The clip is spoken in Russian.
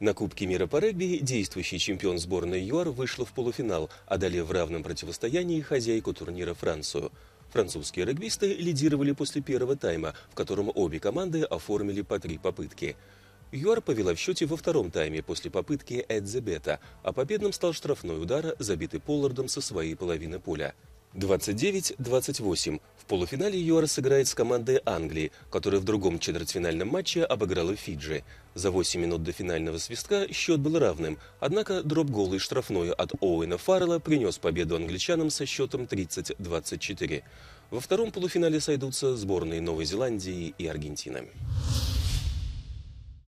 На Кубке мира по регби действующий чемпион сборной ЮАР вышла в полуфинал, одолев в равном противостоянии хозяйку турнира Францию. Французские регбисты лидировали после первого тайма, в котором обе команды оформили по три попытки. ЮАР повела в счете во втором тайме после попытки Эдзебета, а победным стал штрафной удар, забитый Поллардом со своей половины поля. 29-28. В полуфинале ЮАР сыграет с командой Англии, которая в другом четвертьфинальном матче обыграла Фиджи. За 8 минут до финального свистка счет был равным, однако дроп-гол и штрафной от Оуэна Фаррелла принес победу англичанам со счетом 30-24. Во втором полуфинале сойдутся сборные Новой Зеландии и Аргентины.